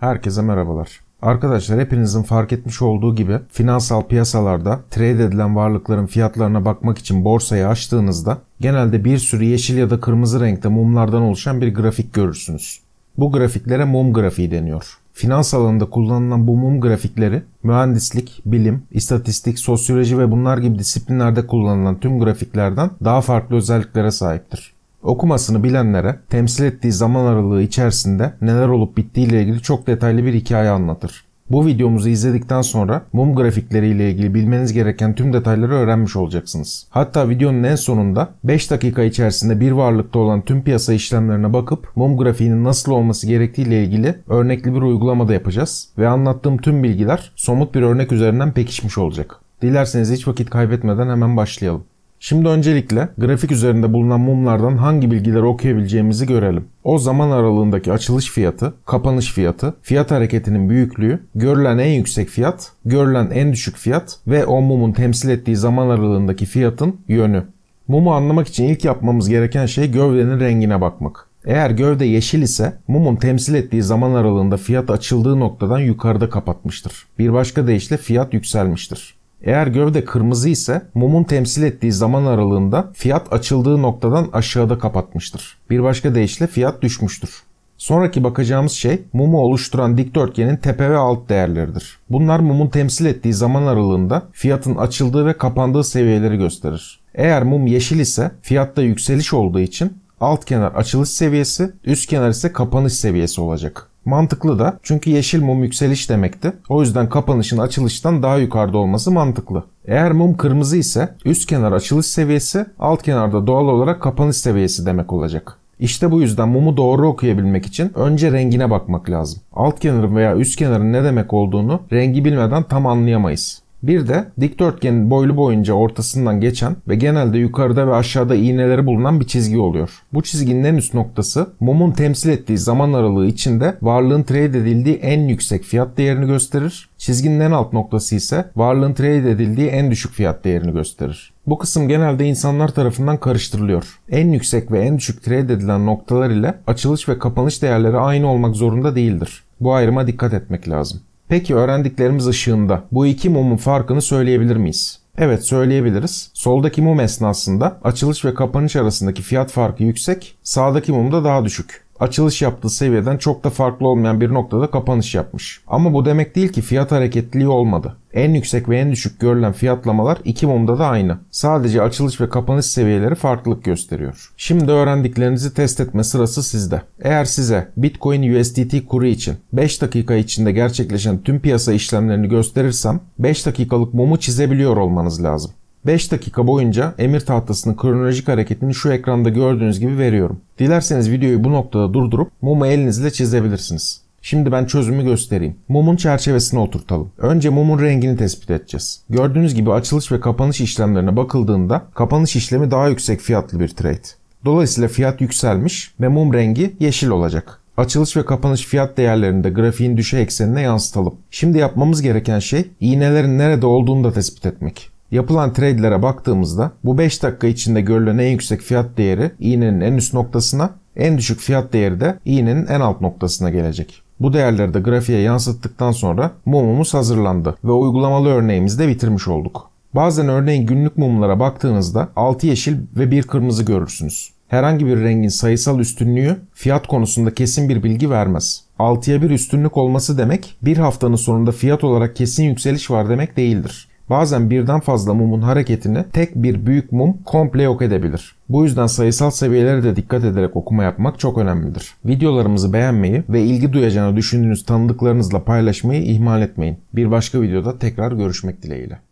Herkese merhabalar. Arkadaşlar hepinizin fark etmiş olduğu gibi finansal piyasalarda trade edilen varlıkların fiyatlarına bakmak için borsayı açtığınızda genelde bir sürü yeşil ya da kırmızı renkte mumlardan oluşan bir grafik görürsünüz. Bu grafiklere mum grafiği deniyor. Finans alanında kullanılan bu mum grafikleri mühendislik, bilim, istatistik, sosyoloji ve bunlar gibi disiplinlerde kullanılan tüm grafiklerden daha farklı özelliklere sahiptir. Okumasını bilenlere temsil ettiği zaman aralığı içerisinde neler olup bittiğiyle ilgili çok detaylı bir hikaye anlatır. Bu videomuzu izledikten sonra mum grafikleri ile ilgili bilmeniz gereken tüm detayları öğrenmiş olacaksınız. Hatta videonun en sonunda 5 dakika içerisinde bir varlıkta olan tüm piyasa işlemlerine bakıp mum grafiğinin nasıl olması gerektiği ile ilgili örnekli bir uygulama da yapacağız ve anlattığım tüm bilgiler somut bir örnek üzerinden pekişmiş olacak. Dilerseniz hiç vakit kaybetmeden hemen başlayalım. Şimdi öncelikle grafik üzerinde bulunan mumlardan hangi bilgileri okuyabileceğimizi görelim. O zaman aralığındaki açılış fiyatı, kapanış fiyatı, fiyat hareketinin büyüklüğü, görülen en yüksek fiyat, görülen en düşük fiyat ve o mumun temsil ettiği zaman aralığındaki fiyatın yönü. Mumu anlamak için ilk yapmamız gereken şey gövdenin rengine bakmak. Eğer gövde yeşil ise mumun temsil ettiği zaman aralığında fiyat açıldığı noktadan yukarıda kapatmıştır. Bir başka deyişle fiyat yükselmiştir. Eğer gövde kırmızı ise mumun temsil ettiği zaman aralığında fiyat açıldığı noktadan aşağıda kapatmıştır. Bir başka deyişle fiyat düşmüştür. Sonraki bakacağımız şey mumu oluşturan dikdörtgenin tepe ve alt değerleridir. Bunlar mumun temsil ettiği zaman aralığında fiyatın açıldığı ve kapandığı seviyeleri gösterir. Eğer mum yeşil ise fiyatta yükseliş olduğu için alt kenar açılış seviyesi, üst kenar ise kapanış seviyesi olacak. Mantıklı da çünkü yeşil mum yükseliş demekti. O yüzden kapanışın açılıştan daha yukarıda olması mantıklı. Eğer mum kırmızı ise üst kenar açılış seviyesi, alt kenarda doğal olarak kapanış seviyesi demek olacak. İşte bu yüzden mumu doğru okuyabilmek için önce rengine bakmak lazım. Alt kenarın veya üst kenarın ne demek olduğunu rengi bilmeden tam anlayamayız. Bir de dikdörtgenin boylu boyunca ortasından geçen ve genelde yukarıda ve aşağıda iğneleri bulunan bir çizgi oluyor. Bu çizginin en üst noktası mumun temsil ettiği zaman aralığı içinde varlığın trade edildiği en yüksek fiyat değerini gösterir. Çizginin en alt noktası ise varlığın trade edildiği en düşük fiyat değerini gösterir. Bu kısım genelde insanlar tarafından karıştırılıyor. En yüksek ve en düşük trade edilen noktalar ile açılış ve kapanış değerleri aynı olmak zorunda değildir. Bu ayrıma dikkat etmek lazım. Peki öğrendiklerimiz ışığında bu iki mumun farkını söyleyebilir miyiz? Evet söyleyebiliriz. Soldaki mum esnasında açılış ve kapanış arasındaki fiyat farkı yüksek, sağdaki mumda daha düşük açılış yaptığı seviyeden çok da farklı olmayan bir noktada kapanış yapmış. Ama bu demek değil ki fiyat hareketliliği olmadı. En yüksek ve en düşük görülen fiyatlamalar iki mumda da aynı. Sadece açılış ve kapanış seviyeleri farklılık gösteriyor. Şimdi öğrendiklerinizi test etme sırası sizde. Eğer size Bitcoin USDT kuru için 5 dakika içinde gerçekleşen tüm piyasa işlemlerini gösterirsem 5 dakikalık mumu çizebiliyor olmanız lazım. 5 dakika boyunca emir tahtasının kronolojik hareketini şu ekranda gördüğünüz gibi veriyorum. Dilerseniz videoyu bu noktada durdurup mumu elinizle çizebilirsiniz. Şimdi ben çözümü göstereyim. Mumun çerçevesine oturtalım. Önce mumun rengini tespit edeceğiz. Gördüğünüz gibi açılış ve kapanış işlemlerine bakıldığında kapanış işlemi daha yüksek fiyatlı bir trade. Dolayısıyla fiyat yükselmiş ve mum rengi yeşil olacak. Açılış ve kapanış fiyat değerlerini de grafiğin düşe eksenine yansıtalım. Şimdi yapmamız gereken şey iğnelerin nerede olduğunu da tespit etmek. Yapılan trade'lere baktığımızda bu 5 dakika içinde görülen en yüksek fiyat değeri iğnenin en üst noktasına, en düşük fiyat değeri de iğnenin en alt noktasına gelecek. Bu değerleri de grafiğe yansıttıktan sonra mumumuz hazırlandı ve uygulamalı örneğimizi de bitirmiş olduk. Bazen örneğin günlük mumlara baktığınızda 6 yeşil ve 1 kırmızı görürsünüz. Herhangi bir rengin sayısal üstünlüğü fiyat konusunda kesin bir bilgi vermez. 6'ya 1 üstünlük olması demek bir haftanın sonunda fiyat olarak kesin yükseliş var demek değildir. Bazen birden fazla mumun hareketini tek bir büyük mum komple yok edebilir. Bu yüzden sayısal seviyelere de dikkat ederek okuma yapmak çok önemlidir. Videolarımızı beğenmeyi ve ilgi duyacağını düşündüğünüz tanıdıklarınızla paylaşmayı ihmal etmeyin. Bir başka videoda tekrar görüşmek dileğiyle.